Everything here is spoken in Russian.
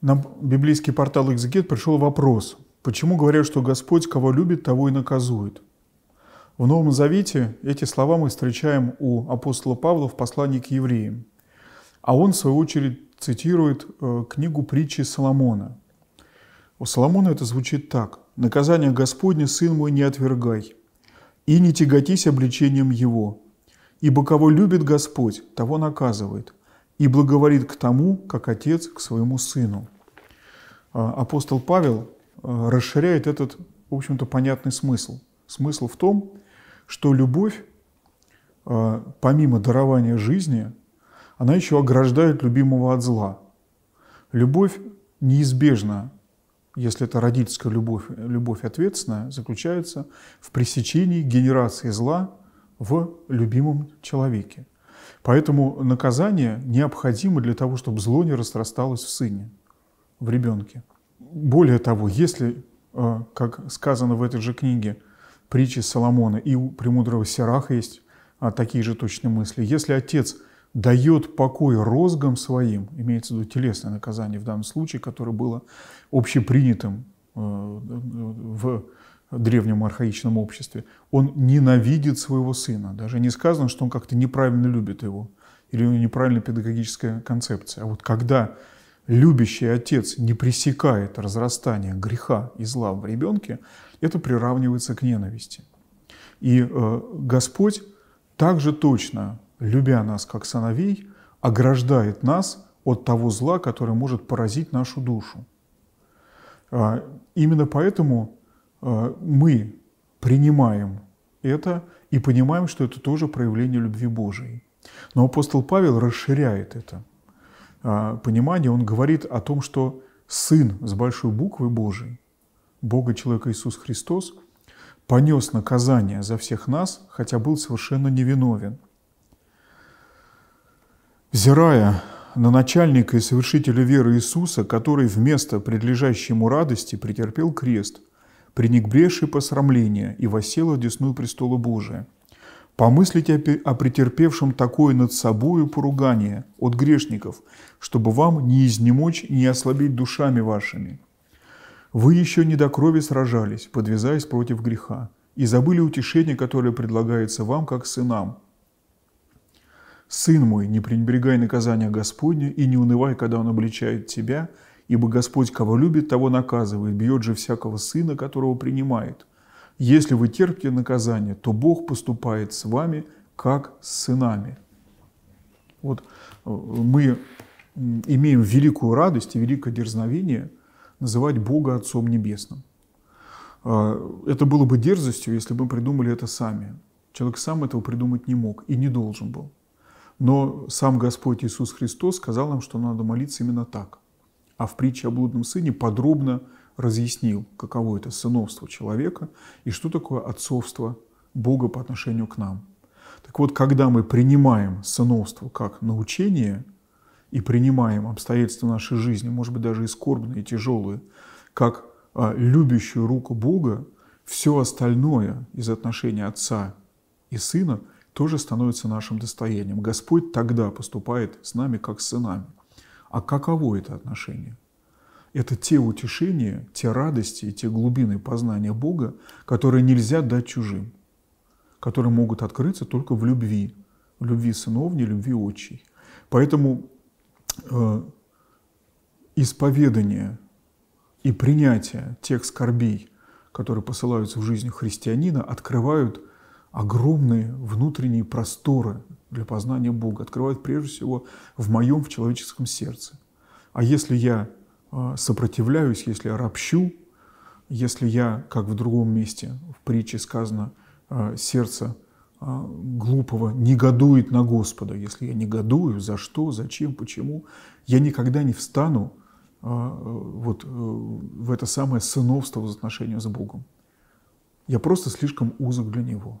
На библейский портал Exeget пришел вопрос, почему говорят, что Господь кого любит, того и наказует? В Новом Завете эти слова мы встречаем у апостола Павла в послании к евреям. А он, в свою очередь, цитирует э, книгу притчи Соломона. У Соломона это звучит так. «Наказание Господне, сын мой, не отвергай, и не тяготись обличением его, ибо кого любит Господь, того наказывает, и благоворит к тому, как отец к своему сыну. А, апостол Павел а, расширяет этот, в общем-то, понятный смысл. Смысл в том, что любовь, а, помимо дарования жизни, она еще ограждает любимого от зла. Любовь неизбежна, если это родительская любовь, любовь ответственная, заключается в пресечении генерации зла в любимом человеке – Поэтому наказание необходимо для того, чтобы зло не расрасталось в сыне, в ребенке. Более того, если, э, как сказано в этой же книге, притчи Соломона и у премудрого Сераха есть а, такие же точные мысли, если отец дает покой розгам своим, имеется в виду телесное наказание в данном случае, которое было общепринятым э, э, в древнем архаичном обществе, он ненавидит своего сына. Даже не сказано, что он как-то неправильно любит его, или у него неправильная педагогическая концепция. А вот когда любящий отец не пресекает разрастание греха и зла в ребенке, это приравнивается к ненависти. И э, Господь также точно, любя нас как сыновей, ограждает нас от того зла, которое может поразить нашу душу. А, именно поэтому Э, мы принимаем это и понимаем, что это тоже проявление любви Божией. Но апостол Павел расширяет это э, понимание. Он говорит о том, что Сын с большой буквы Божий, Бога человека Иисус Христос, понес наказание за всех нас, хотя был совершенно невиновен. Взирая на начальника и совершителя веры Иисуса, который вместо предлежащему радости претерпел крест – пренегбревший посрамление, и восела десную престолу Божия. Помыслите о претерпевшем такое над собою поругание от грешников, чтобы вам не изнемочь и не ослабить душами вашими. Вы еще не до крови сражались, подвязаясь против греха, и забыли утешение, которое предлагается вам, как сынам. Сын мой, не пренебрегай наказания Господня и не унывай, когда он обличает тебя – Ибо Господь, кого любит, того наказывает, бьет же всякого сына, которого принимает. Если вы терпите наказание, то Бог поступает с вами, как с сынами. Вот э, мы имеем великую радость и великое дерзновение называть Бога Отцом Небесным. А, это было бы дерзостью, если бы мы придумали это сами. Человек сам этого придумать не мог и не должен был. Но сам Господь Иисус Христос сказал нам, что надо молиться именно так – а в притче о блудном сыне подробно разъяснил, каково это сыновство человека и что такое отцовство Бога по отношению к нам. Так вот, когда мы принимаем сыновство как научение и принимаем обстоятельства нашей жизни, может быть, даже и скорбные, и тяжелые, как а, любящую руку Бога, все остальное из отношения отца и сына тоже становится нашим достоянием. Господь тогда поступает с нами как с сынами а каково это отношение? Это те утешения, те радости и те глубины познания Бога, которые нельзя дать чужим, которые могут открыться только в любви, в любви сыновни, любви отчей. Поэтому э, исповедание и принятие тех скорбей, которые посылаются в жизнь христианина, открывают огромные внутренние просторы – для познания Бога открывает прежде всего в моем, в человеческом сердце. А если я а, сопротивляюсь, если я ропщу, если я, как в другом месте, в притче сказано, а, сердце а, глупого негодует на Господа, если я негодую, за что, зачем, почему, я никогда не встану вот э, в это самое сыновство в отношении с Богом. Я просто слишком узок для Него.